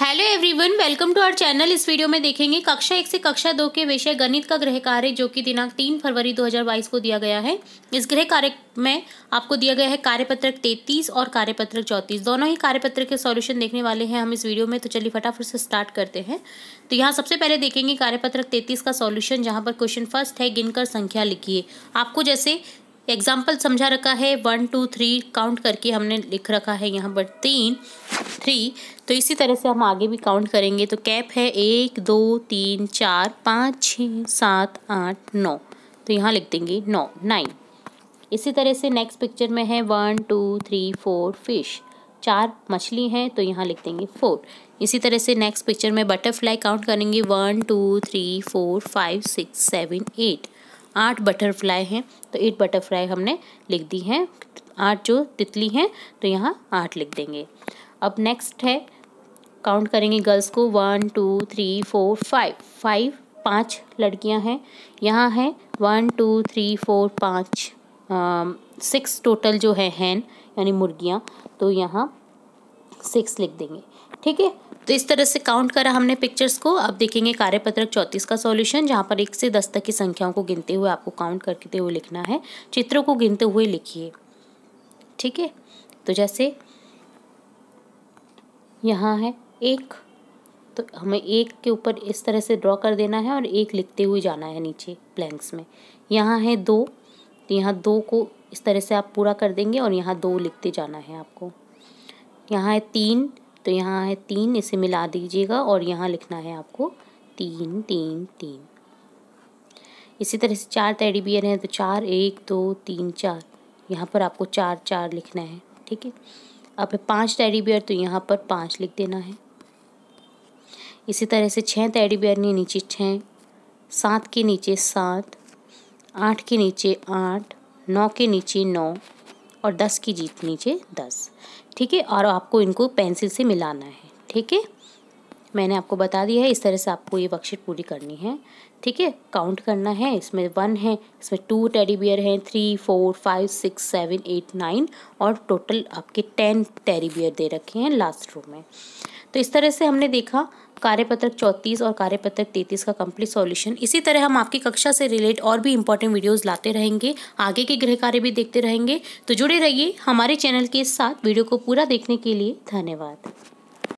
hello everyone welcome to our channel इस video में देखेंगे कक्षा एक से कक्षा दो के विषय गणित का गृह कार्य जो कि दिनांक तीन फरवरी 2022 को दिया गया है इस गृह कार्य में आपको दिया गया है कार्यपत्रक तैतीस और कार्यपत्रक चौतीस दोनों ही कार्यपत्र के सॉल्यूशन देखने वाले हैं हम इस वीडियो में तो चलिए फटाफट से स्टार्ट करते हैं तो यहाँ सबसे पहले देखेंगे कार्यपत्रक तैतीस का सोल्यूशन जहाँ पर क्वेश्चन फर्स्ट है गिनकर संख्या लिखिए आपको जैसे एग्जाम्पल समझा रखा है वन टू थ्री काउंट करके हमने लिख रखा है यहाँ पर तीन थ्री तो इसी तरह से हम आगे भी काउंट करेंगे तो कैप है एक दो तीन चार पाँच छः सात आठ नौ तो यहाँ लिख देंगे नौ नाइन इसी तरह से नेक्स्ट पिक्चर में है one two three four fish चार मछली हैं तो यहाँ लिख देंगे फोर इसी तरह से नेक्स्ट पिक्चर में बटरफ्लाई काउंट करेंगे one two three four five six seven eight आठ बटरफ्लाई हैं तो एट बटरफ्लाई हमने लिख दी हैं आठ जो तितली हैं तो यहाँ आठ लिख देंगे अब नेक्स्ट है काउंट करेंगे गर्ल्स को one two three four five five पाँच लड़कियाँ हैं यहाँ हैं वन टू थ्री फोर पाँच सिक्स टोटल जो है हैं यानी मुर्गियाँ तो यहाँ सिक्स लिख देंगे ठीक है तो इस तरह से काउंट करा हमने पिक्चर्स को अब देखेंगे कार्यपत्रक चौंतीस का सॉल्यूशन जहाँ पर एक से दस तक की संख्याओं को गिनते हुए आपको काउंट करते हुए लिखना है चित्रों को गिनते हुए लिखिए ठीक है तो जैसे यहाँ है एक तो हमें एक के ऊपर इस तरह से ड्रॉ कर देना है और एक लिखते हुए जाना है नीचे ब्लैंक्स में यहाँ है दो तो यहाँ दो को इस तरह से आप पूरा कर देंगे और यहाँ दो लिखते जाना है आपको यहाँ है तीन तो यहाँ है तीन इसे मिला दीजिएगा और यहाँ लिखना है आपको तीन तीन तीन इसी तरह से चार टेडी बियर हैं तो चार एक दो तीन चार यहाँ पर आपको चार चार लिखना है ठीक है अब है पाँच टेडी बियर तो यहाँ पर पाँच लिख देना है इसी तरह से छः टेडी बियर ने नीचे छः सात के नीचे सात आठ के नीचे आठ नौ के नीचे नौ और दस की जीत नीचे दस ठीक है और आपको इनको पेंसिल से मिलाना है ठीक है मैंने आपको बता दिया है इस तरह से आपको ये वर्कशीट पूरी करनी है ठीक है काउंट करना है इसमें वन है इसमें टू टेडी बियर हैं three four five six seven eight nine और टोटल आपके टेन टेरीबियर बियर दे रखे हैं लास्ट रूम में तो इस तरह से हमने देखा कार्यपत्रक चौंतीस और कार्यपत्रक तैंतीस का कंप्लीट सॉल्यूशन इसी तरह हम आपकी कक्षा से रिलेट और भी इंपॉर्टेंट वीडियोस लाते रहेंगे आगे के गृह कार्य भी देखते रहेंगे तो जुड़े रहिए हमारे चैनल के साथ वीडियो को पूरा देखने के लिए धन्यवाद